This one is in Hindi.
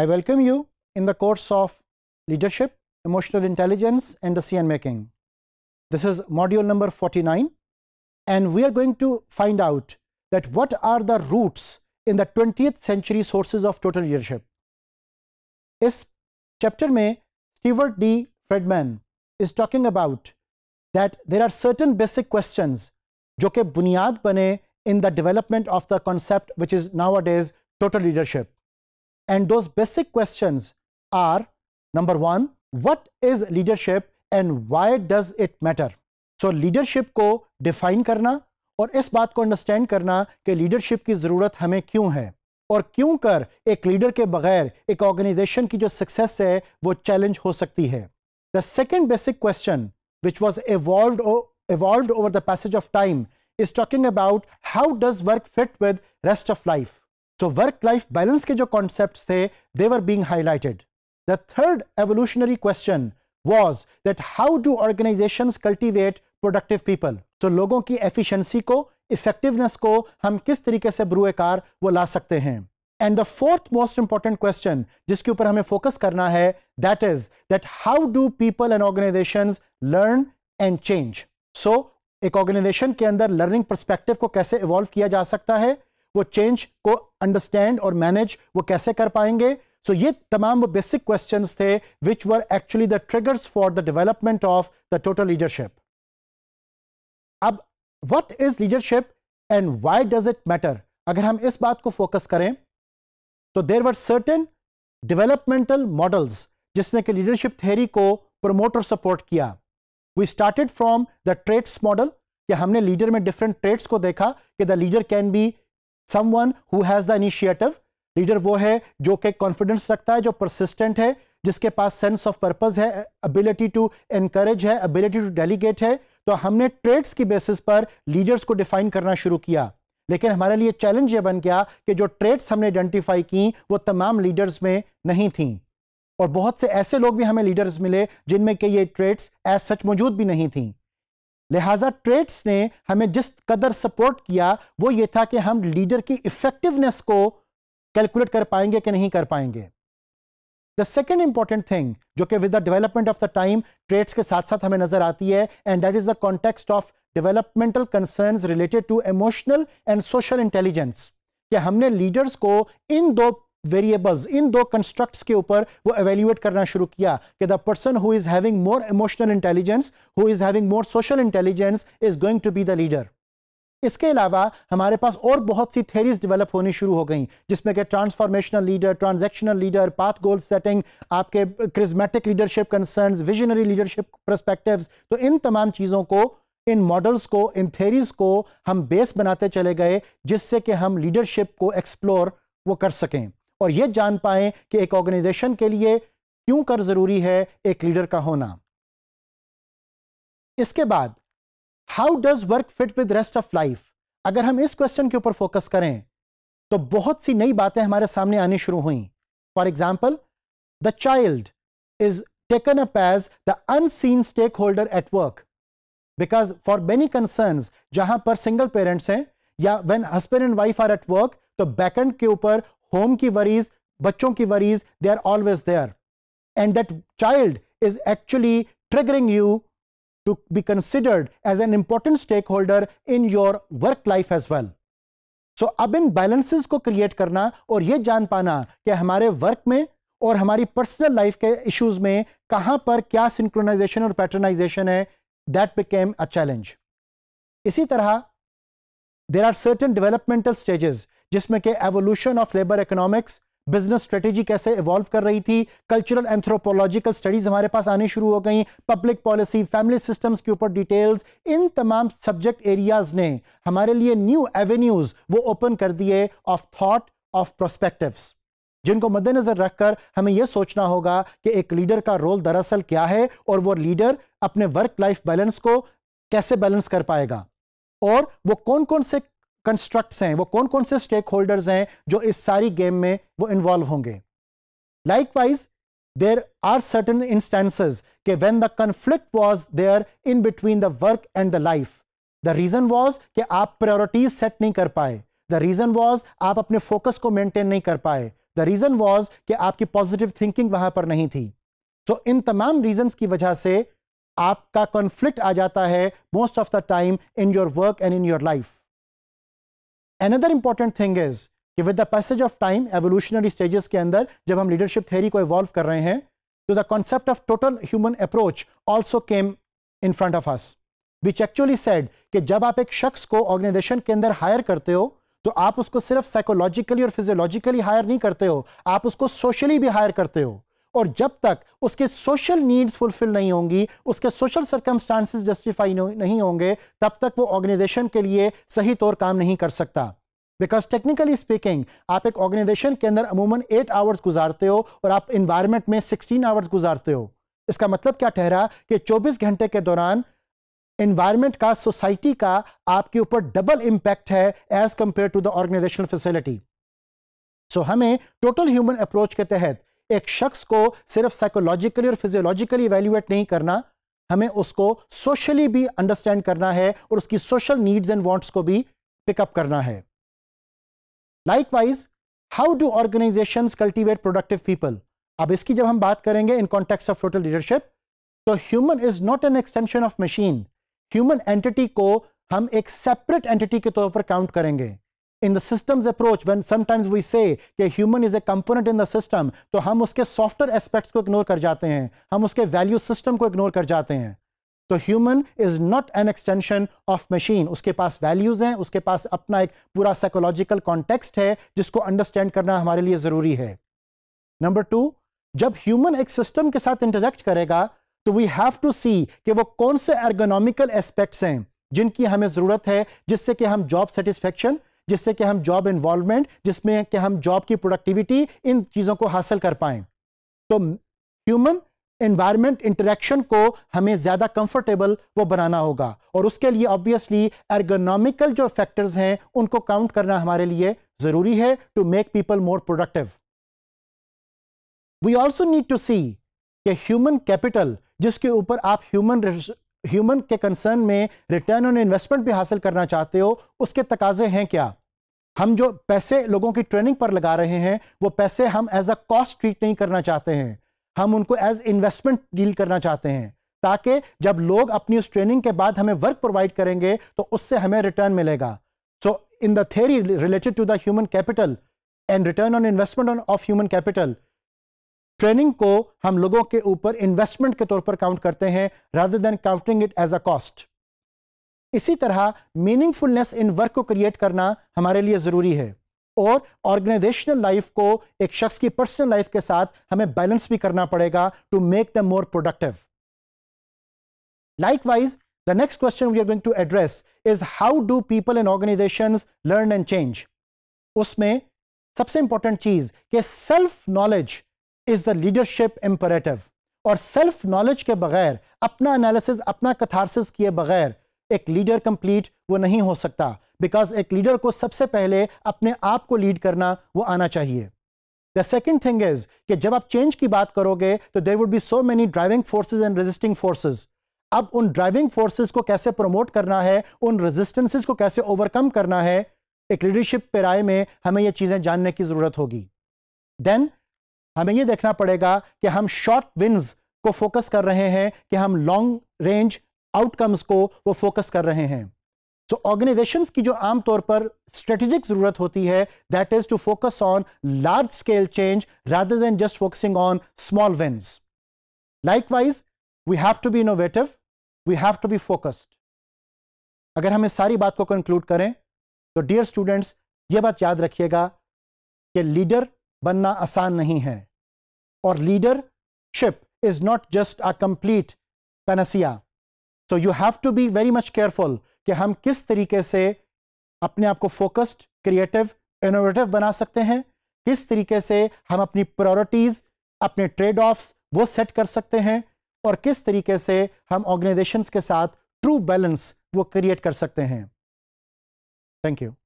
I welcome you in the course of Leadership, Emotional Intelligence and Decision Making. This is module number 49 and we are going to find out that what are the roots in the 20th century sources of total leadership. this chapter may Stewart D. Fredman is talking about that there are certain basic questions joke कि bane in the development of the concept which is nowadays total leadership. And those basic questions are number 1 what is leadership and why does it matter? so, leadership ko define karna aur is baat ko understand karna कि leadership ki zarurat hame क्यों hai और क्यों कर एक लीडर के बगैर एक ऑर्गेनाइजेशन की जो सक्सेस है वो चैलेंज हो सकती है the second basic question which was evolve evolved over the passage of time is talking about how does work fit with rest of life so work life balance के जो कॉन्सेप्ट थे they were being highlighted the third evolutionary question was that how do organisation cultivate productive people so लोगों की एफिशियंसी को इफेक्टिवनेस को हम किस तरीके से ब्रुएकार वो ला सकते हैं and the fourth most important question जिसके ऊपर हमें फोकस करना है that is that how do people and organisation learn and change so एक ऑर्गेनाइजेशन के अंदर लर्निंग परस्पेक्टिव को कैसे इवॉल्व किया जा सकता है वो चेंज को अंडरस्टैंड और मैनेज वो कैसे कर पाएंगे सो so, ये तमाम वो बेसिक क्वेश्चंस थे which were actually the triggers for the development of the total leadership अब what is leadership and why does it matter अगर हम इस बात को फोकस करें तो there were certain developmental models जिसने कि लीडरशिप थेरी को प्रमोट और सपोर्ट किया we started from the traits model कि हमने लीडर में डिफरेंट ट्रेड्स को देखा कि the leader can be someone who has the initiative leader वो है जो कि कॉन्फिडेंस रखता है जो परसिस्टेंट है जिसके पास सेंस ऑफ पर्पस है एबिलिटी टू एनकरेज है एबिलिटी टू डेलीगेट है तो हमने ट्रेड्स की बेसिस पर लीडर्स को डिफाइन करना शुरू किया लेकिन हमारे लिए चैलेंज यह बन गया कि जो ट्रेड्स हमने आइडेंटिफाई की वो तमाम लीडर्स में नहीं थी और बहुत से ऐसे लोग भी हमें लीडर्स मिले जिनमें कि ये ट्रेड्स एज सच मौजूद भी नहीं थी लिहाजा ट्रेड्स ने हमें जिस कदर सपोर्ट किया वो ये था कि हम लीडर की इफेक्टिवनेस को कैलकुलेट कर पाएंगे कि नहीं कर पाएंगे द सेकेंड इंपॉर्टेंट थिंग जो कि with the development of the time traits के साथ साथ हमें नजर आती है and that is the context of developmental concern related to emotional and social intelligence कि हमने लीडर्स को इन दो वेरिएबल्स इन दो कंस्ट्रक्ट्स के ऊपर वो एवेल्यूएट करना शुरू किया कि the person who is having more emotional intelligence who is having more social intelligence is going to be the leader इसके अलावा हमारे पास और बहुत सी थेरीज डेवलप होनी शुरू हो गई जिसमें कि transformational leader transactional leader path goal setting आपके charismatic leadership concerns visionary leadership perspective तो इन तमाम चीज़ों को इन मॉडल्स को इन थेरीज को हम बेस बनाते चले गए जिससे कि हम लीडरशिप को एक्सप्लोर वो कर सकें और ये जान पाएं कि एक ऑर्गेनाइजेशन के लिए क्यों कर ज़रूरी है एक लीडर का होना इसके बाद how does work fit with rest of life अगर हम इस क्वेश्चन के ऊपर फोकस करें तो बहुत सी नई बातें हमारे सामने आनी शुरू हुई for example the child is taken up as the unseen stakeholder at work because for many concern जहां पर सिंगल पेरेंट्स हैं या when husband and wife are at work तो बैकेंड के ऊपर होम की वरीज बच्चों की worries they are always there and that child is actually triggering you to be considered as an important stakeholder in your work life as well so अब इन बैलेंसेस को क्रिएट करना और यह जान पाना कि हमारे वर्क में और हमारी पर्सनल लाइफ के इश्यूज में कहां पर क्या सिंक्रोनाइजेशन और पैटर्नाइजेशन है दैट बिकेम अ चैलेंज इसी तरह there are certain developmental stages जिसमें कि evolution of labour economics business strategy कैसे इवॉल्व कर रही थी कल्चरल एंथ्रोपोलॉजिकल स्टडीज हमारे पास आनी शुरू हो गई पब्लिक पॉलिसी फैमिली सिस्टम्स के ऊपर डिटेल्स इन तमाम सब्जेक्ट एरियाज ने हमारे लिए न्यू एवेन्यूज वो ओपन कर दिए ऑफ थॉट ऑफ प्रोस्पेक्टिव्स जिनको मद्देनजर रखकर हमें यह सोचना होगा कि एक लीडर का रोल दरअसल क्या है और वो लीडर अपने वर्क लाइफ बैलेंस को कैसे बैलेंस कर पाएगा और वो कौन कौन से कंस्ट्रक्ट्स हैं वो कौन कौन से स्टेक होल्डर्स हैं जो इस सारी गेम में वो इन्वॉल्व होंगे likewise there are certain instances के when the conflict was there in between the work and the life the reason was कि आप प्रायोरिटीज सेट नहीं कर पाए द रीजन वॉज आप अपने फोकस को मेंटेन नहीं कर पाए द रीजन वॉज कि आपकी पॉजिटिव थिंकिंग वहां पर नहीं थी सो so, इन तमाम रीजन की वजह से आपका कॉन्फ्लिक्ट आ जाता है most of the time in your work and in your life another important thing is कि with the passage of time evolutionary stages के अंदर जब हम लीडरशिप थेरी को इवॉल्व कर रहे हैं तो the concept of total human approach also came in front of us which actually said कि जब आप एक शख्स को ऑर्गेनाइजेशन के अंदर हायर करते हो तो आप उसको सिर्फ साइकोलॉजिकली और फिजियोलॉजिकली हायर नहीं करते हो आप उसको सोशली भी हायर करते हो और जब तक उसके सोशल नीड्स फुलफिल नहीं होंगी उसके सोशल सर्कमस्टांसिस जस्टिफाई नहीं होंगे तब तक वो ऑर्गेनाइजेशन के लिए सही तौर काम नहीं कर सकता बिकॉज टेक्निकली स्पीकिंग आप एक ऑर्गेनाइजेशन के अंदर अमूमन एट आवर्स गुजारते हो और आप इन्वायरमेंट में सिक्सटीन आवर्स गुजारते हो इसका मतलब क्या ठहरा कि चौबीस घंटे के दौरान इन्वायरमेंट का सोसाइटी का आपके ऊपर डबल इंपैक्ट है as compared to the organisational facility so हमें टोटल ह्यूमन अप्रोच के तहत एक शख्स को सिर्फ साइकोलॉजिकली और फिजियोलॉजिकली इवेल्युएट नहीं करना हमें उसको सोशली भी अंडरस्टैंड करना है और उसकी सोशल नीड्स एंड वांट्स को भी पिकअप करना है likewise how do organisation cultivate productive people अब इसकी जब हम बात करेंगे in context of total leadership तो human is not an extension of machine human entity को हम एक सेपरेट एंटिटी के तौर पर काउंट करेंगे in the systems approach when sometimes we say कि human is a component in the system तो हम उसके सॉफ्टवेयर एस्पेक्ट्स को इग्नोर कर जाते हैं हम उसके वैल्यू सिस्टम को इग्नोर कर जाते हैं तो human is not an extension of machine उसके पास वैल्यूज हैं उसके पास अपना एक पूरा साइकोलॉजिकल कॉन्टेक्स्ट है जिसको अंडरस्टैंड करना हमारे लिए जरूरी है नंबर टू जब ह्यूमन एक सिस्टम के साथ इंटरेक्ट करेगा तो वी हैव टू सी कि वो कौन से एर्गोनॉमिकल एस्पेक्ट्स हैं जिनकी हमें जरूरत है जिससे कि हम जॉब सेटिस्फेक्शन जिससे कि हम जॉब इन्वॉल्वमेंट जिसमें कि हम जॉब की प्रोडक्टिविटी इन चीज़ों को हासिल कर पाएँ तो ह्यूमन इन्वायरमेंट इंटरेक्शन को हमें ज़्यादा कंफर्टेबल वो बनाना होगा और उसके लिए ऑब्वियसली एर्गोनॉमिकल जो फैक्टर्स हैं उनको काउंट करना हमारे लिए ज़रूरी है to make people more productive we also need to see कि ह्यूमन कैपिटल जिसके ऊपर आप ह्यूमन ह्यूमन के कंसर्न में रिटर्न ऑन इन्वेस्टमेंट भी हासिल करना चाहते हो उसके तकाजे हैं क्या हम जो पैसे लोगों की ट्रेनिंग पर लगा रहे हैं वो पैसे हम एज अ कॉस्ट ट्रीट नहीं करना चाहते हैं हम उनको एज इन्वेस्टमेंट डील करना चाहते हैं ताकि जब लोग अपनी उस ट्रेनिंग के बाद हमें वर्क प्रोवाइड करेंगे तो उससे हमें रिटर्न मिलेगा so in the theory related to the human capital and return on investment on of human capital training को हम लोगों के ऊपर इन्वेस्टमेंट के तौर पर काउंट करते हैं rather than counting it as a cost इसी तरह मीनिंगफुलनेस इन वर्क को क्रिएट करना हमारे लिए ज़रूरी है और ऑर्गेनाइजेशनल लाइफ को एक शख्स की पर्सनल लाइफ के साथ हमें बैलेंस भी करना पड़ेगा to make the more productive likewise the next question we are going to address is how do people in organisation learn and change उसमें सबसे इंपॉर्टेंट चीज के self knowledge is the leadership imperative और सेल्फ नॉलेज के बगैर अपना एनालिसिस अपना कथारसिस किए बगैर एक लीडर कंप्लीट वो नहीं हो सकता बिकॉज एक लीडर को सबसे पहले अपने आप को लीड करना वो आना चाहिए द सेकेंड थिंग इज कि जब आप चेंज की बात करोगे तो there would be so many driving forces and resisting forces अब उन ड्राइविंग फोर्सेज को कैसे प्रमोट करना है उन रेजिस्टेंसेज को कैसे ओवरकम करना है एक लीडरशिप पेराए में हमें ये चीज़ें जानने की ज़रूरत होगी देन हमें यह देखना पड़ेगा कि हम शॉर्ट विन्स को फोकस कर रहे हैं कि हम लॉन्ग रेंज आउटकम्स को वो फोकस कर रहे हैं सो so, ऑर्गेनाइजेशन की जो आमतौर पर स्ट्रेटेजिक जरूरत होती है that is to focus on large scale change rather than just focusing on small wins likewise we have to be innovative we have to be focused अगर हम इस सारी बात को कंक्लूड करें तो डियर स्टूडेंट्स ये बात याद रखिएगा कि लीडर बनना आसान नहीं है or leadership is not just a complete panacea. So you have to be very much careful कि हम किस तरीके से अपने आप को फोकस्ड क्रिएटिव इनोवेटिव बना सकते हैं किस तरीके से हम अपनी प्रायोरिटीज अपने ट्रेड ऑफ्स वो सेट कर सकते हैं और किस तरीके से हम ऑर्गेनाइजेशंस के साथ ट्रू बैलेंस वो क्रिएट कर सकते हैं थैंक यू